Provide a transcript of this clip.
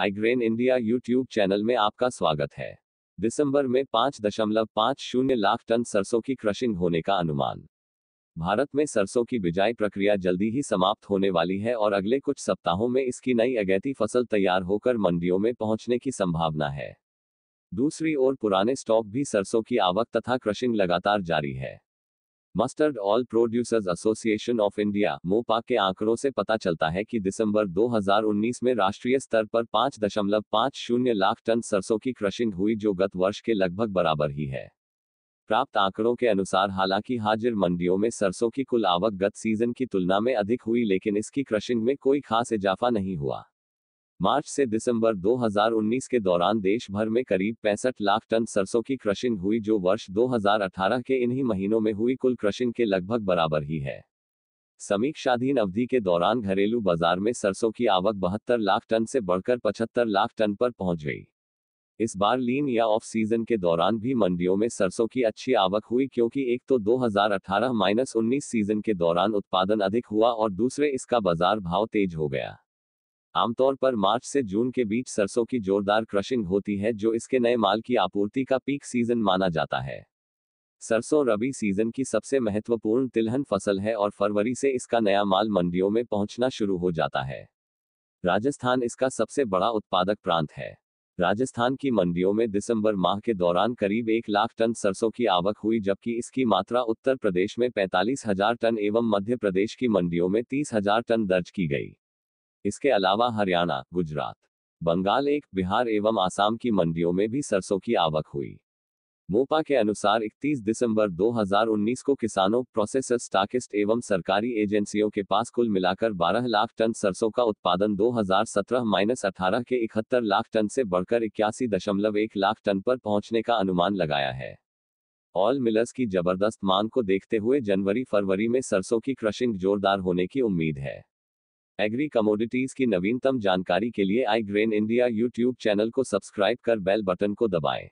आईग्रेन India YouTube channel में आपका स्वागत है दिसंबर में पाँच दशमलव पाँच शून्य लाख टन सरसों की क्रशिंग होने का अनुमान भारत में सरसों की बिजाई प्रक्रिया जल्दी ही समाप्त होने वाली है और अगले कुछ सप्ताहों में इसकी नई अगैती फसल तैयार होकर मंडियों में पहुंचने की संभावना है दूसरी ओर पुराने स्टॉक भी सरसों की आवक तथा क्रशिंग लगातार जारी है mustard oil producers association of India MOPA के आंकड़ों से पता चलता है कि दिसंबर 2019 में राष्ट्रीय स्तर पर पाँच पाँच दशमलव शून्य लाख टन सरसों की क्रशिंग हुई जो गत वर्ष के लगभग बराबर ही है प्राप्त आंकड़ों के अनुसार हालांकि हाजिर मंडियों में सरसों की कुल आवक गत सीजन की तुलना में अधिक हुई लेकिन इसकी क्रशिंग में कोई खास इजाफा नहीं हुआ मार्च से दिसंबर 2019 के दौरान देश भर में करीब पैंसठ लाख टन सरसों की क्रशिंग हुई जो वर्ष 2018 के इन्हीं महीनों में हुई कुल क्रशिंग के लगभग बराबर ही है समीक्षाधीन अवधि के दौरान घरेलू बाजार में सरसों की आवक बहत्तर लाख टन से बढ़कर पचहत्तर लाख टन पर पहुंच गई इस बार लीन या ऑफ सीजन के दौरान भी मंडियों में सरसों की अच्छी आवक हुई क्योंकि एक तो 2018-19 सीजन के दौरान उत्पादन अधिक हुआ और दूसरे इसका बाजार भाव तेज हो गया आमतौर पर मार्च से जून के बीच सरसों की जोरदार क्रशिंग होती है जो इसके नए माल की आपूर्ति का पीक सीजन माना जाता है सरसों रबी सीजन की सबसे महत्वपूर्ण तिलहन फसल है और फरवरी से इसका नया माल मंडियों में पहुंचना शुरू हो जाता है राजस्थान इसका सबसे बड़ा उत्पादक प्रांत है राजस्थान की मंडियों में दिसंबर माह के दौरान करीब एक लाख टन सरसों की आवक हुई जबकि इसकी मात्रा उत्तर प्रदेश में पैंतालीस हजार टन एवं मध्य प्रदेश की मंडियों में तीस हजार टन दर्ज की गई इसके अलावा हरियाणा गुजरात बंगाल एक बिहार एवं आसाम की मंडियों में भी सरसों की आवक हुई मोपा के अनुसार 31 दिसंबर 2019 को किसानों प्रोसेसर स्टाकिस्ट एवं सरकारी एजेंसियों के पास कुल मिलाकर 12 लाख टन सरसों का उत्पादन 2017 अठारह के इकहत्तर लाख टन से बढ़कर इक्यासी दशमलव एक लाख टन पर पहुंचने का अनुमान लगाया है ऑल मिलर्स की जबरदस्त मांग को देखते हुए जनवरी फरवरी में सरसों की क्रशिंग जोरदार होने की उम्मीद है एग्री कमोडिटीज की नवीनतम जानकारी के लिए I grain India YouTube channel को सब्सक्राइब कर बेल बटन को दबाएं